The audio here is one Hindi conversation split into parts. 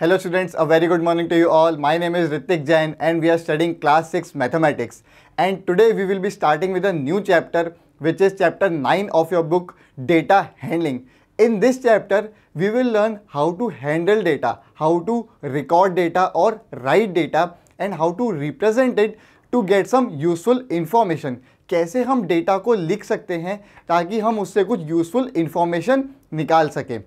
Hello students a very good morning to you all my name is Hrithik Jain and we are studying class six mathematics and today we will be starting with a new chapter which is chapter nine of your book data handling in this chapter we will learn how to handle data how to record data और write data and how to represent it to get some useful information कैसे हम डेटा को लिख सकते हैं ताकि हम उससे कुछ यूजफुल इन्फॉर्मेशन निकाल सकें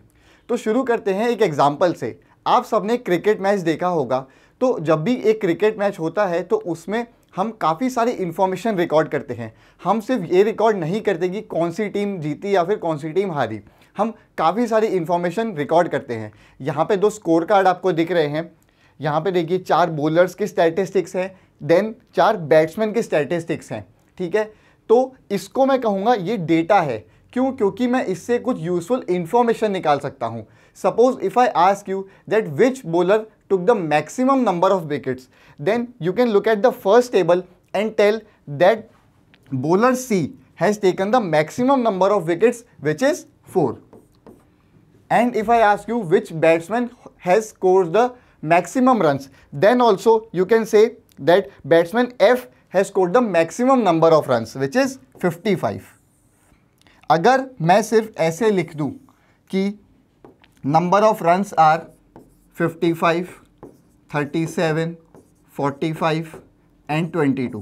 तो शुरू करते हैं एक एग्जाम्पल से आप सबने क्रिकेट मैच देखा होगा तो जब भी एक क्रिकेट मैच होता है तो उसमें हम काफ़ी सारी इन्फॉर्मेशन रिकॉर्ड करते हैं हम सिर्फ ये रिकॉर्ड नहीं करते कि कौन सी टीम जीती या फिर कौन सी टीम हारी हम काफ़ी सारी इन्फॉर्मेशन रिकॉर्ड करते हैं यहाँ पे दो स्कोर कार्ड आपको दिख रहे हैं यहाँ पे देखिए चार बॉलर्स के स्टैटिस्टिक्स हैं देन चार बैट्समैन के स्टैटिस्टिक्स हैं ठीक है तो इसको मैं कहूँगा ये डेटा है क्यों क्योंकि मैं इससे कुछ यूज़फुल इन्फॉर्मेशन निकाल सकता हूँ Suppose if I ask you that which bowler took the maximum number of wickets, then you can look at the first table and tell that bowler C has taken the maximum number of wickets which is 4. And if I ask you which batsman has scored the maximum runs, then also you can say that batsman F has scored the maximum number of runs which is 55. अगर मैं सिर्फ ऐसे लिख दूं कि number of runs are 55 37 45 and 22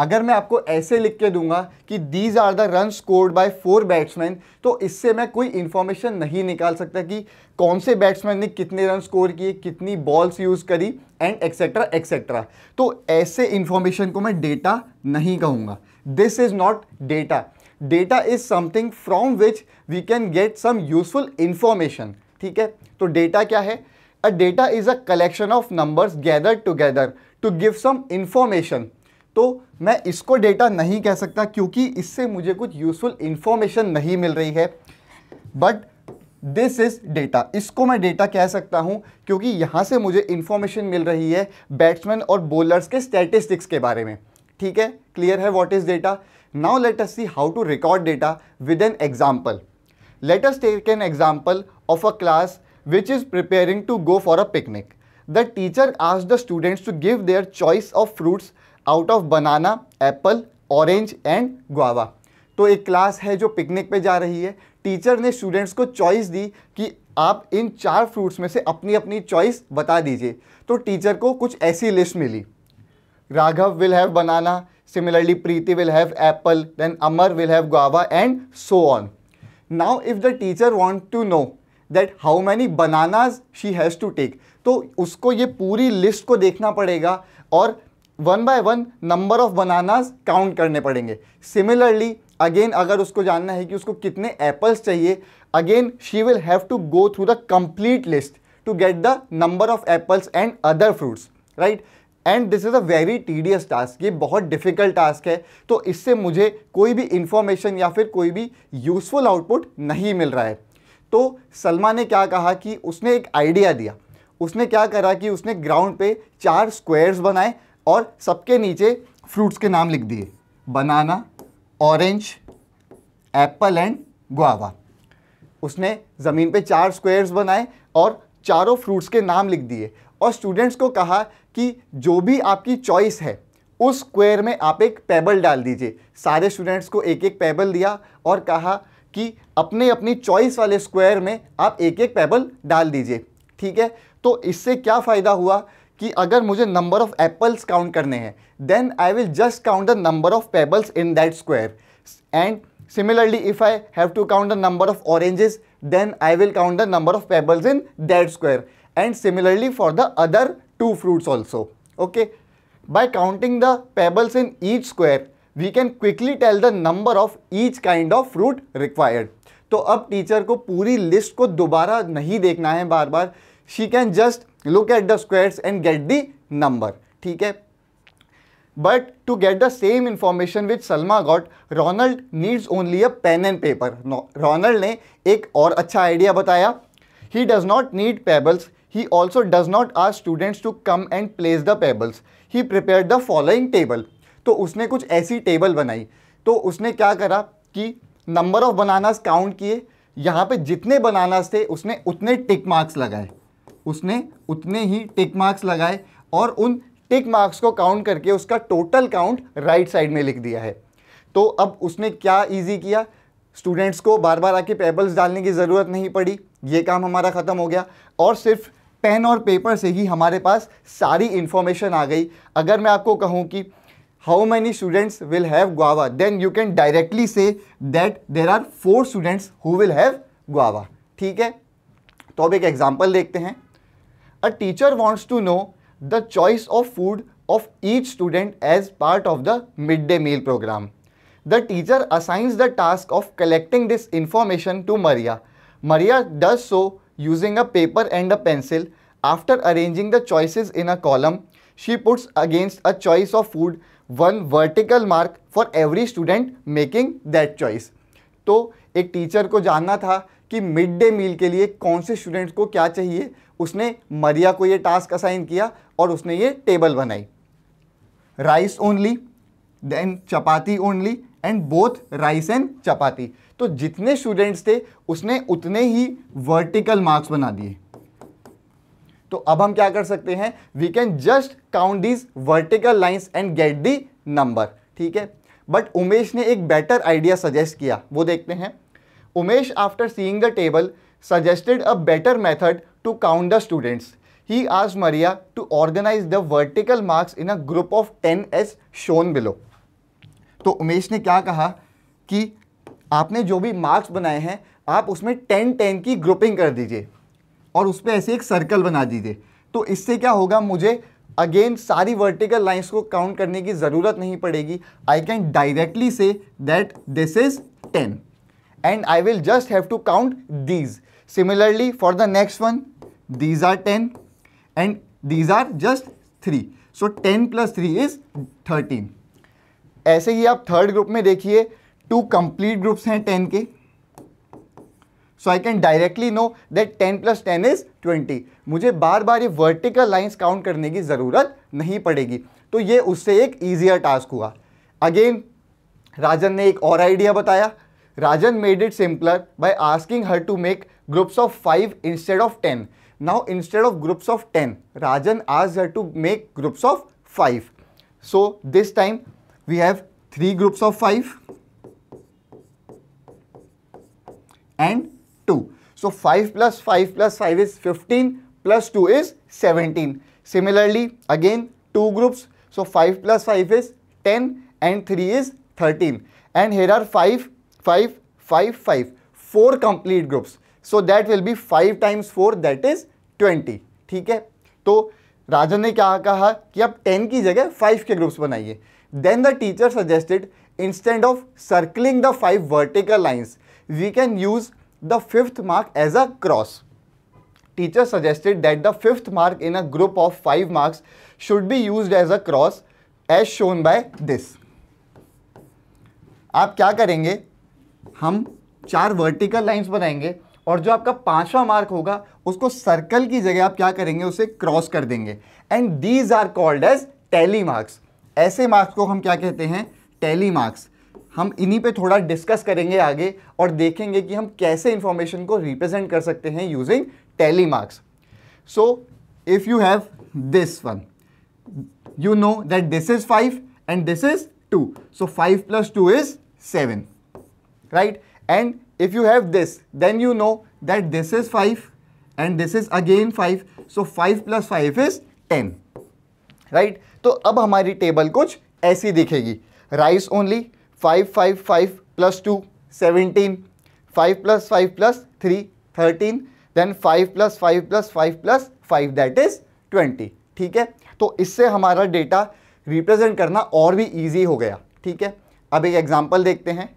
अगर मैं आपको ऐसे लिख के दूंगा कि these are the run scored by four batsman तो इससे मैं कोई इंफॉर्मेशन नहीं निकाल सकता कि कौन से बैट्समैन ने कितने रन स्कोर किए कितनी बॉल्स यूज़ करी एंड एक्सेट्रा एक्सेट्रा तो ऐसे इन्फॉर्मेशन को मैं डेटा नहीं कहूँगा this is not data data is something from which we can get some useful information. ठीक है तो डेटा क्या है a data is a collection of numbers gather together to give some information. तो मैं इसको डेटा नहीं कह सकता क्योंकि इससे मुझे कुछ यूजफुल इंफॉर्मेशन नहीं मिल रही है बट दिस इज़ डेटा इसको मैं डेटा कह सकता हूँ क्योंकि यहाँ से मुझे इन्फॉर्मेशन मिल रही है बैट्समैन और bowlers के statistics के बारे में ठीक है क्लियर है what is data Now let us see how to record data with an example. Let us take an example of a class which is preparing to go for a picnic. The teacher asks the students to give their choice of fruits out of banana, apple, orange and guava. तो एक क्लास है जो पिकनिक पे जा रही है टीचर ने स्टूडेंट्स को चॉइस दी कि आप इन चार फ्रूट्स में से अपनी अपनी चॉइस बता दीजिए तो टीचर को कुछ ऐसी लिस्ट मिली Raghav will have banana Similarly, Preeti will have apple, then Amar will have guava and so on. Now, if the teacher want to know that how many bananas she has to take, तो उसको ये पूरी लिस्ट को देखना पड़ेगा और one by one number of bananas count करने पड़ेंगे सिमिलरली अगेन अगर उसको जानना है कि उसको कितने एप्पल्स चाहिए again she will have to go through the complete list to get the number of apples and other fruits right and this is a very tedious task ये बहुत डिफ़िकल्ट टास्क है तो इससे मुझे कोई भी इन्फॉर्मेशन या फिर कोई भी यूज़फुल आउटपुट नहीं मिल रहा है तो सलमा ने क्या कहा कि उसने एक आइडिया दिया उसने क्या करा कि उसने ग्राउंड पे चार स्क्वायर्स बनाए और सबके नीचे फ्रूट्स के नाम लिख दिए banana orange apple and guava उसने ज़मीन पे चार स्क्वायर्स बनाए और चारों फ्रूट्स के नाम लिख दिए और स्टूडेंट्स को कहा कि जो भी आपकी चॉइस है उस स्क्वायर में आप एक पेबल डाल दीजिए सारे स्टूडेंट्स को एक एक पेबल दिया और कहा कि अपने अपनी चॉइस वाले स्क्वायर में आप एक एक पेबल डाल दीजिए ठीक है तो इससे क्या फ़ायदा हुआ कि अगर मुझे नंबर ऑफ़ एप्पल्स काउंट करने हैं then I will just count the number of pebbles in that square and similarly if I have to count the number of oranges then I will count the number of pebbles in that square and similarly for the other two fruits also okay by counting the pebbles in each square we can quickly tell the number of each kind of fruit required तो अब टीचर को पूरी लिस्ट को दोबारा नहीं देखना है बार बार she can just look at the squares and get the number ठीक है but to get the same information with Salma got Ronald needs only a pen and paper Ronald ने एक और अच्छा आइडिया बताया he does not need pebbles He also does not ask students to come and place the pebbles. He prepared the following table. तो उसने कुछ ऐसी टेबल बनाई तो उसने क्या करा कि नंबर ऑफ बनानास काउंट किए यहाँ पे जितने बनानास थे उसने उतने टिक मार्क्स लगाए उसने उतने ही टिक मार्क्स लगाए और उन टिक मार्क्स को काउंट करके उसका टोटल काउंट राइट साइड में लिख दिया है तो अब उसने क्या इजी किया स्टूडेंट्स को बार बार आके पेबल्स डालने की ज़रूरत नहीं पड़ी ये काम हमारा ख़त्म हो गया और सिर्फ पेन और पेपर से ही हमारे पास सारी इन्फॉर्मेशन आ गई अगर मैं आपको कहूँ कि how many students will have guava then you can directly say that there are four students who will have guava ठीक है तो अब एक एग्जाम्पल देखते हैं a teacher wants to know the choice of food of each student as part of the mid day meal program the teacher assigns the task of collecting this information to Maria Maria does so Using a paper and a pencil, after arranging the choices in a column, she puts against a choice of food one vertical mark for every student making that choice. to एक टीचर को जानना था कि मिड डे मील के लिए कौन से स्टूडेंट्स को क्या चाहिए उसने मरिया को ये टास्क असाइन किया और उसने ये टेबल बनाई rice only then chapati only and both rice and chapati तो जितने स्टूडेंट्स थे उसने उतने ही वर्टिकल मार्क्स बना दिए तो अब हम क्या कर सकते हैं we can just count these vertical lines and get the number ठीक है बट उमेश ने एक बेटर आइडिया सजेस्ट किया वो देखते हैं Umesh after seeing the table suggested a better method to count the students he आज Maria to organise the vertical marks in a group of ten as shown below तो उमेश ने क्या कहा कि आपने जो भी मार्क्स बनाए हैं आप उसमें टेन टेन की ग्रुपिंग कर दीजिए और उस पर ऐसे एक सर्कल बना दीजिए तो इससे क्या होगा मुझे अगेन सारी वर्टिकल लाइंस को काउंट करने की ज़रूरत नहीं पड़ेगी I can directly say that this is ten and I will just have to count these similarly for the next one these are ten and these are just three so ten plus three is thirteen ऐसे ही आप थर्ड ग्रुप में देखिए टू कंप्लीट ग्रुप्स हैं टेन के so I can directly know that ten plus ten is twenty मुझे बार बार ये वर्टिकल लाइन्स काउंट करने की ज़रूरत नहीं पड़ेगी तो ये उससे एक ईजियर टास्क हुआ अगेन राजन ने एक और आइडिया बताया Rajan made it simpler by asking her to make groups of five instead of ten now instead of groups of ten Rajan आज her to make groups of five so this time we have three groups of five and two so five plus five plus five is fifteen plus two is seventeen similarly again two groups so five plus five is ten and three is thirteen and here are five five five five four complete groups so that will be five times four that is twenty ठीक है तो राजा ने क्या कहा कि आप टेन की जगह फाइव के ग्रुप्स बनाइए then the teacher suggested instead of circling the five vertical lines we can use the fifth mark as a cross teacher suggested that the fifth mark in a group of five marks should be use as a cross as shown by this आप क्या करेंगे हम चार वर्टिकल लाइन्स बनाएंगे और जो आपका पांचवा मार्क होगा उसको सर्कल की जगह आप क्या करेंगे उसे क्रॉस कर देंगे and these are called as tally marks ऐसे मार्क्स को हम क्या कहते हैं टेली मार्क्स हम इन्हीं पे थोड़ा डिस्कस करेंगे आगे और देखेंगे कि हम कैसे इंफॉर्मेशन को रिप्रेजेंट कर सकते हैं using tally marks so if you have this one you know that this is five and this is two so five plus two is seven right and if you have this then you know that this is five and this is again five so five plus five is ten right तो अब हमारी टेबल कुछ ऐसी दिखेगी rice only five five five plus two seventeen five plus five plus three thirteen then five plus five plus five plus five that is twenty ठीक है तो इससे हमारा डेटा रिप्रेजेंट करना और भी ईजी हो गया ठीक है अब एक एग्जाम्पल देखते हैं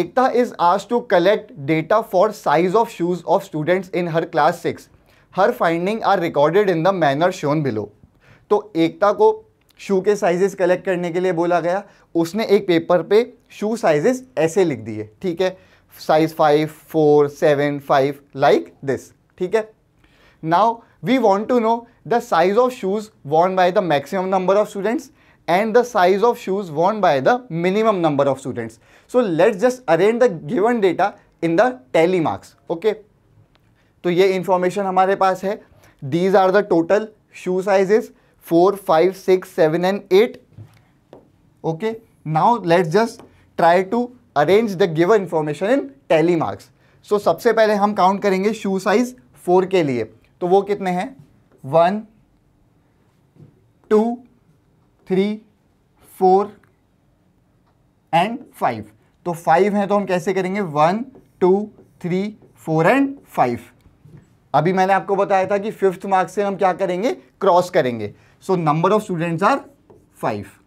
एकता इज आज to collect data for size of shoes of students in her class six her findings are recorded in the manner shown below तो एकता को शू के साइजेस कलेक्ट करने के लिए बोला गया उसने एक पेपर पे शू साइजेस ऐसे लिख दिए ठीक है size five four seven five like this ठीक है now we want to know the size of shoes worn by the maximum number of students and the size of shoes worn by the minimum number of students so let's just arrange the given data in the tally marks okay तो ये इंफॉर्मेशन हमारे पास है these are the total shoe sizes four five six seven and eight okay now let's just try to arrange the given information in tally marks so सबसे पहले हम काउंट करेंगे शू साइज फोर के लिए तो वो कितने हैं one two three four and five तो फाइव हैं तो हम कैसे करेंगे one two three four and five अभी मैंने आपको बताया था कि फिफ्थ मार्क्स से हम क्या करेंगे क्रॉस करेंगे So number of students are 5.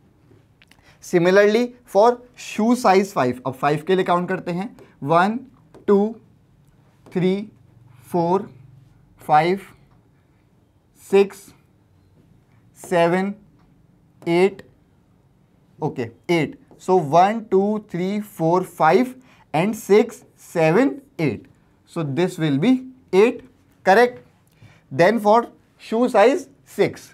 Similarly for shoe size 5, अब 5 के लिए count करते हैं 1, 2, 3, 4, 5, 6, 7, 8, okay, 8. So 1, 2, 3, 4, 5 and 6, 7, 8. So this will be 8, correct? Then for shoe size 6.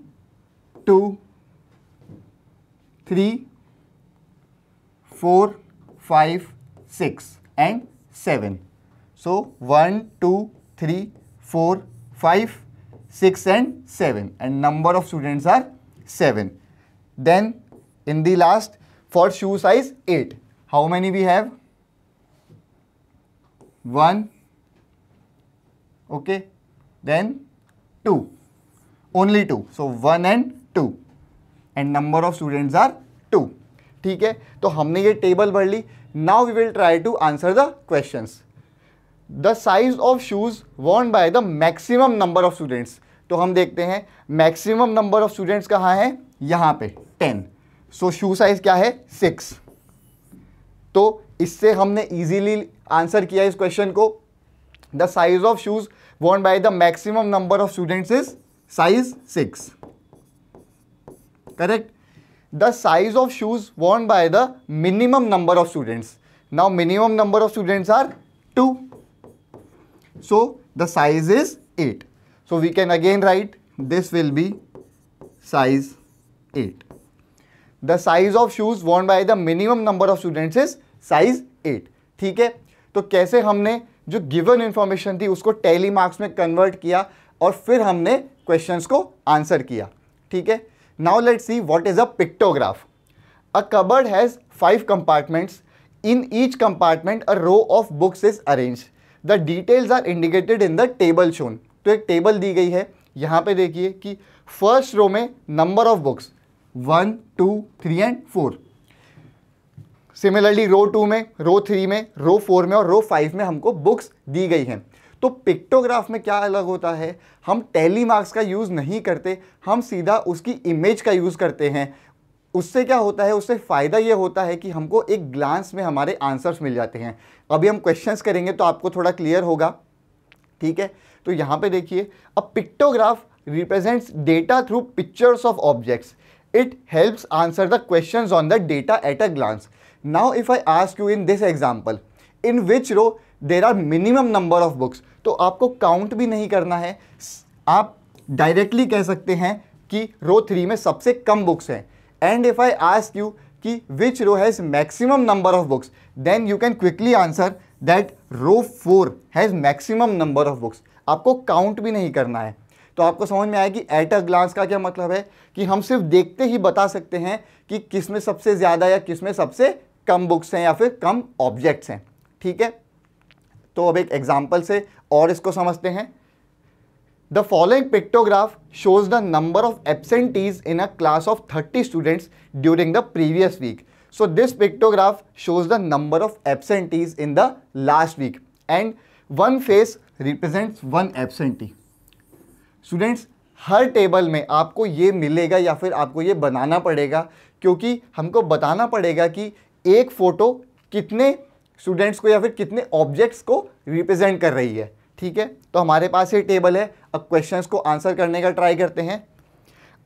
Two, three, four, five, six and 7. So one, two, three, four, five, six and 7 and number of students are 7. Then in the last for shoe size 8. How many we have? 1, okay, then 2, only 2. So 1 and two and number of students are two ठीक है तो हमने ये टेबल भर ली now we will try to answer the question the size of shoes worn by the maximum number of students तो हम देखते हैं मैक्सिमम नंबर ऑफ स्टूडेंट्स कहाँ हैं यहाँ पे टेन सो शू साइज़ क्या है सिक्स तो इससे हमने इजीली आंसर किया इस क्वेश्चन को the size of shoes worn by the maximum number of students is size six correct the size of shoes worn by the minimum number of students now minimum number of students are two so the size is eight so we can again write this will be size eight the size of shoes worn by the minimum number of students is size eight ठीक है तो कैसे हमने जो गिवन इंफॉर्मेशन थी उसको टेली मार्क्स में कन्वर्ट किया और फिर हमने क्वेश्चंस को आंसर किया ठीक है Now let's see what is a pictograph. A cupboard has five compartments. In each compartment, a row of books is arranged. The details are indicated in the table shown. तो एक टेबल दी गई है यहाँ पे देखिए कि फर्स्ट रो में number of books one two three and four similarly row two में रो थ्री में रो फोर में और रो फाइव में हमको बुक्स दी गई हैं तो पिक्टोग्राफ में क्या अलग होता है हम टैली मार्क्स का यूज़ नहीं करते हम सीधा उसकी इमेज का यूज़ करते हैं उससे क्या होता है उससे फ़ायदा ये होता है कि हमको एक ग्लांस में हमारे आंसर्स मिल जाते हैं अभी हम क्वेश्चन करेंगे तो आपको थोड़ा क्लियर होगा ठीक है तो यहाँ पर देखिए अब pictograph represents data through pictures of objects it helps answer the question on the data at a glance now if I ask you in this example in which row there are minimum number of books तो आपको काउंट भी नहीं करना है आप डायरेक्टली कह सकते हैं कि रो थ्री में सबसे कम बुक्स हैं and if I ask you कि which row has maximum number of books then you can quickly answer that row four has maximum number of books आपको काउंट भी नहीं करना है तो आपको समझ में आया कि एट अ ग्लांस का क्या मतलब है कि हम सिर्फ देखते ही बता सकते हैं कि किस में सबसे ज़्यादा या किस में सबसे कम बुक्स हैं या फिर कम ऑब्जेक्ट्स हैं ठीक है तो अब एक एग्जाम्पल से और इसको समझते हैं the following pictograph shows the number of absentees in a class of thirty students during the previous week so this pictograph shows the number of absentees in the last week and one face represents one absentee students हर टेबल में आपको ये मिलेगा या फिर आपको ये बनाना पड़ेगा क्योंकि हमको बताना पड़ेगा कि एक फ़ोटो कितने स्टूडेंट्स को या फिर कितने ऑब्जेक्ट्स को रिप्रेजेंट कर रही है ठीक है तो हमारे पास ये टेबल है अब क्वेश्चंस को आंसर करने का ट्राई करते हैं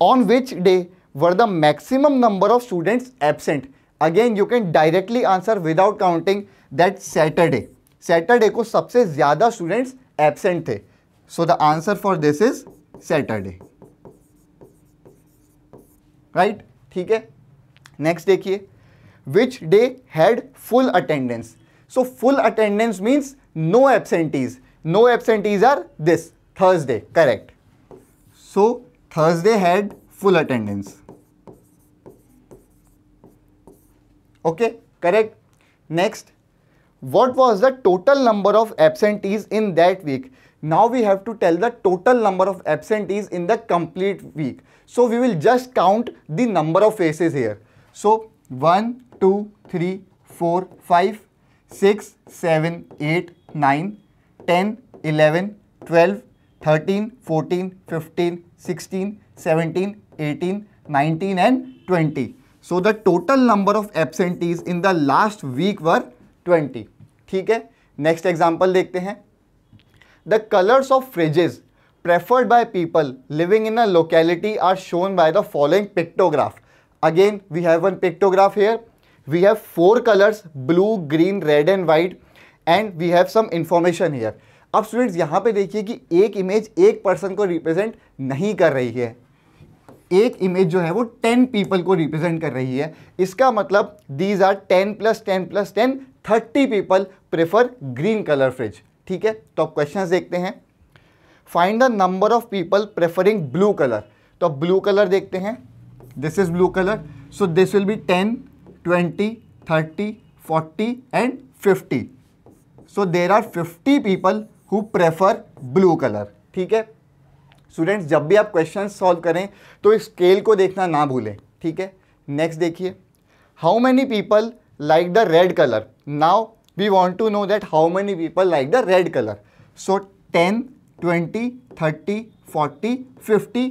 on which day were the maximum number of students absent again you can directly answer without counting that Saturday Saturday को सबसे ज़्यादा स्टूडेंट्स एबसेंट थे so the answer for this is Saturday right ठीक है नेक्स्ट देखिए which day had full attendance so full attendance means no absentees No absentees are this, Thursday, correct. So, Thursday had full attendance. Okay, correct. Next, what was the total number of absentees in that week? Now we have to tell the total number of absentees in the complete week. So we will just count the number of faces here. So 1, 2, 3, 4, 5, 6, 7, 8, 9, 10, 11, 12, 13, 14, 15, 16, 17, 18, 19 and 20. So the total number of absentees in the last week were 20. ठीक है example एग्जाम्पल देखते The colours of fridges preferred by people living in a locality are shown by the following pictograph. Again, we have one pictograph here. We have four colors, blue, green, red and white. And we have some information here अब स्टूडेंट्स यहाँ पे देखिए कि एक इमेज एक पर्सन को रिप्रेजेंट नहीं कर रही है एक इमेज जो है वो टेन पीपल को रिप्रेजेंट कर रही है इसका मतलब these are ten plus ten plus ten thirty people prefer green colour fridge ठीक है तो अब क्वेश्चन देखते हैं find the number of people preferring blue colour तो अब ब्लू कलर देखते हैं this is blue colour so this will be ten twenty thirty forty and fifty so there are fifty people who prefer blue colour ठीक है स्टूडेंट्स जब भी आप क्वेश्चन सॉल्व करें तो स्केल को देखना ना भूलें ठीक है नेक्स्ट देखिए how many people like the red colour now we want to know that how many people like the red colour so ten twenty thirty forty fifty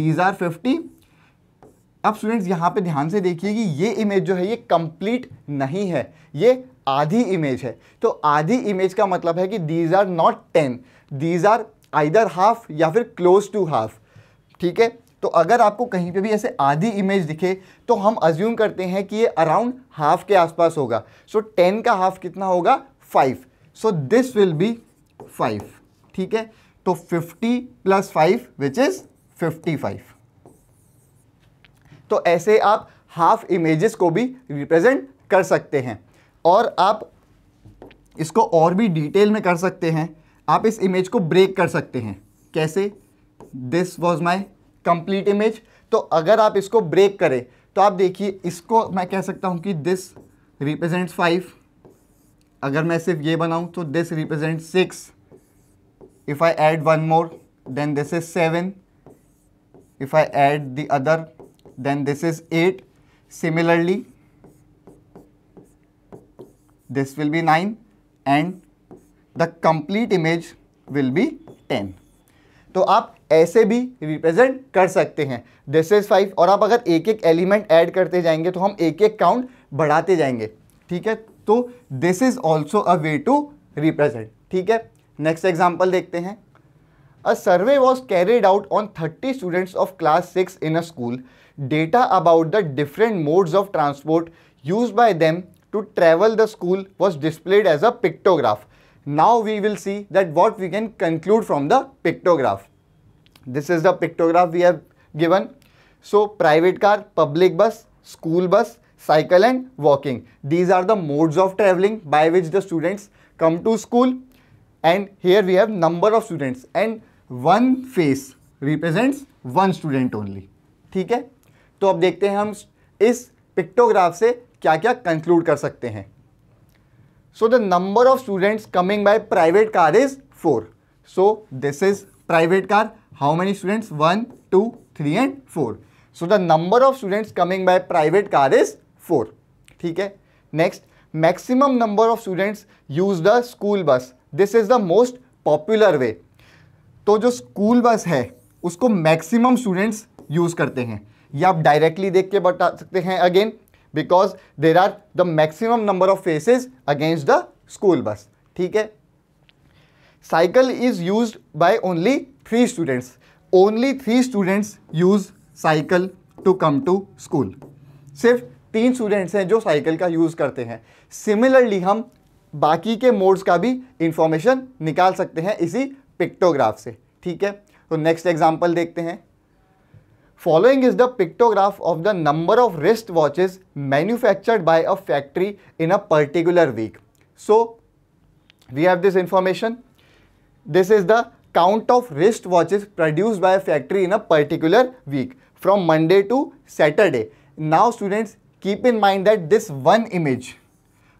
these are fifty अब स्टूडेंट्स यहाँ पे ध्यान से देखिए कि ये इमेज जो है ये कंप्लीट नहीं है ये आधी इमेज है तो आधी इमेज का मतलब है कि these are not ten these are either half या फिर क्लोज टू हाफ ठीक है तो अगर आपको कहीं पे भी ऐसे आधी इमेज दिखे तो हम अज्यूम करते हैं कि ये अराउंड हाफ के आसपास होगा सो so, टेन का हाफ कितना होगा five so this will be five ठीक है तो fifty plus five which is fifty five तो ऐसे आप हाफ इमेजेस को भी रिप्रेजेंट कर सकते हैं और आप इसको और भी डिटेल में कर सकते हैं आप इस इमेज को ब्रेक कर सकते हैं कैसे this was my complete image तो अगर आप इसको ब्रेक करें तो आप देखिए इसको मैं कह सकता हूँ कि दिस रिप्रेजेंट्स फाइव अगर मैं सिर्फ ये बनाऊँ तो this represent six if I add one more then this is seven if I add the other then this is eight similarly this will be 9 and the complete image will be 10 तो आप ऐसे भी रिप्रेजेंट कर सकते हैं दिस इज फाइव और आप अगर एक एक एलिमेंट ऐड करते जाएंगे तो हम एक एक काउंट बढ़ाते जाएंगे ठीक है तो this is also a way to represent ठीक है नेक्स्ट एग्जाम्पल देखते हैं a survey was carried out on thirty students of class six in a school data about the different modes of transport use by them to travel the school was displayed as a pictograph. Now we will see that what we can conclude from the pictograph. This is the pictograph we have given. So private car, public bus, school bus, cycle and walking. These are the modes of traveling by which the students come to school and here we have number of students and one face represents one student only. ठीक है तो अब देखते हैं हम इस पिक्टोग्राफ से क्या क्या कंक्लूड कर सकते हैं so the number of students coming by private car is four so this is private car how many students one two three and four so the number of students coming by private car is four ठीक है next maximum number of students use the school bus this is the most popular way तो जो स्कूल बस है उसको मैक्सिमम स्टूडेंट्स यूज करते हैं या आप डायरेक्टली देख के बता सकते हैं again because there are the maximum number of faces against the school bus ठीक है cycle is use by only three students only three students use cycle to come to school सिर्फ तीन स्टूडेंट्स हैं जो साइकिल का यूज करते हैं सिमिलरली हम बाकी के मोड्स का भी इंफॉर्मेशन निकाल सकते हैं इसी पिक्टोग्राफ से ठीक है तो नेक्स्ट एग्जाम्पल देखते हैं following is the pictograph of the number of wrist watches manufactured by a factory in a particular week so we have this information this is the count of wrist watches produce by a factory in a particular week from Monday to Saturday now students keep in mind that this one image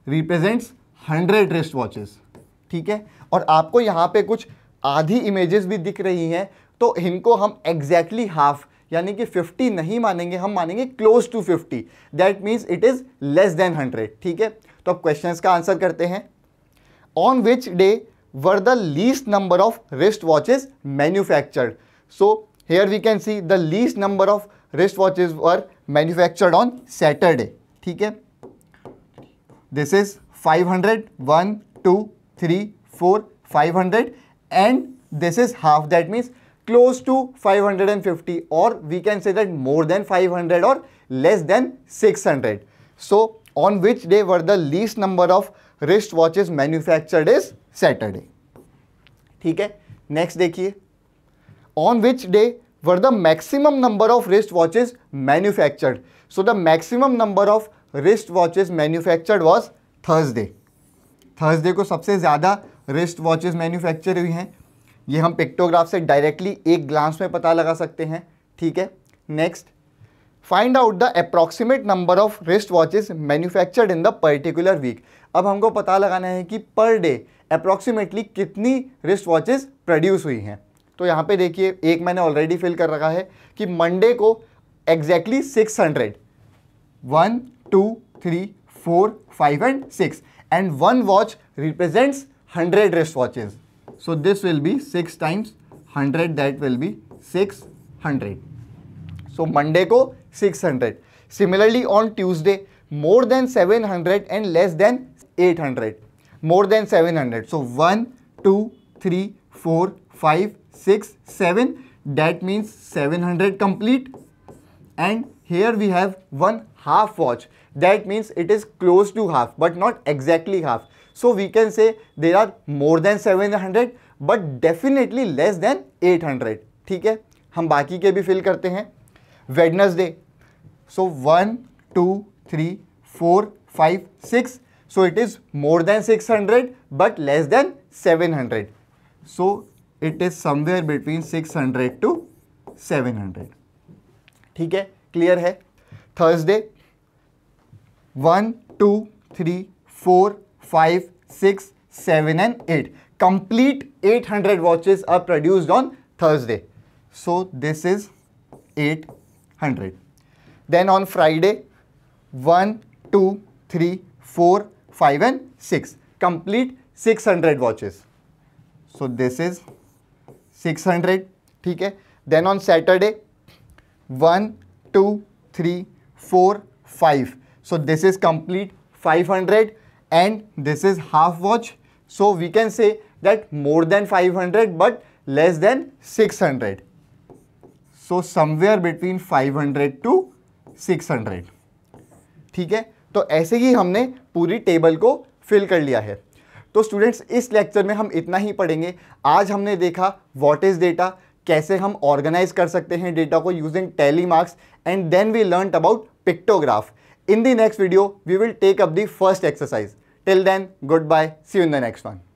represents hundred wrist watches ठीक है और आपको यहाँ पे कुछ आधी इमेजेस भी दिख रही हैं तो इनको हम एग्जैक्टली exactly हाफ यानी कि 50 नहीं मानेंगे हम मानेंगे close to 50 that means it is less than 100 ठीक है तो अब क्वेश्चंस का आंसर करते हैं on which day were the least number of wrist watches manufactured so here we can see the least number of wrist watches were manufactured on Saturday ठीक है this is 500 two three four five hundred and this is half that means close to 550 और we can say that more than 500 और less than 600 so on which day were the least number of wrist watches manufactured is Saturday ठीक है नेक्स्ट देखिए on which day were the maximum number of wrist watches manufactured so the maximum number of wrist watches manufactured was Thursday Thursday को सबसे ज्यादा रिस्ट वॉचेज मैन्युफैक्चर हुई हैं ये हम पिक्टोग्राफ से डायरेक्टली एक ग्लांस में पता लगा सकते हैं ठीक है next find out the approximate number of wrist watches manufactured in the particular week अब हमको पता लगाना है कि पर डे अप्रॉक्सीमेटली कितनी रिस्ट वॉचेज प्रोड्यूस हुई हैं तो यहाँ पे देखिए एक मैंने ऑलरेडी फिल कर रखा है कि मंडे को exactly six hundred one two three four five and six and one watch represents hundred wrist watches So this will be 6 times 100 that will be 600. So Monday ko 600. Similarly on Tuesday more than 700 and less than 800. More than 700. So 1, 2, 3, 4, 5, 6, 7. That means 700 complete. And here we have one half watch. That means it is close to half but not exactly half. Can say there are more than seven hundred 700 definitely less than eight 800. ठीक है हम बाकी के भी फिल करते हैं Wednesday so one two three four five six so it is more than six hundred but less than seven hundred so it is somewhere between six hundred to seven hundred ठीक है क्लियर है Thursday one two three four 5, 6, 7 and 8. Complete 800 watches are produced on Thursday. So this is 800. Then on Friday, 1, 2, 3, 4, 5 and 6. Complete 600 watches. So this is 600. Okay. Then on Saturday, 1, 2, 3, 4, 5. So this is complete 500. and this is half watch. So we can say that more than 500 but less than 600. So somewhere between 500 to 600. ठीक है तो ऐसे ही हमने पूरी टेबल को फिल कर लिया है तो स्टूडेंट्स इस लेक्चर में हम इतना ही पढ़ेंगे आज हमने देखा व्हाट इज़ डेटा कैसे हम ऑर्गेनाइज कर सकते हैं डेटा को using tally marks and then we learn about pictograph In the next video, we will take up the first exercise. Till then, goodbye. See you in the next one.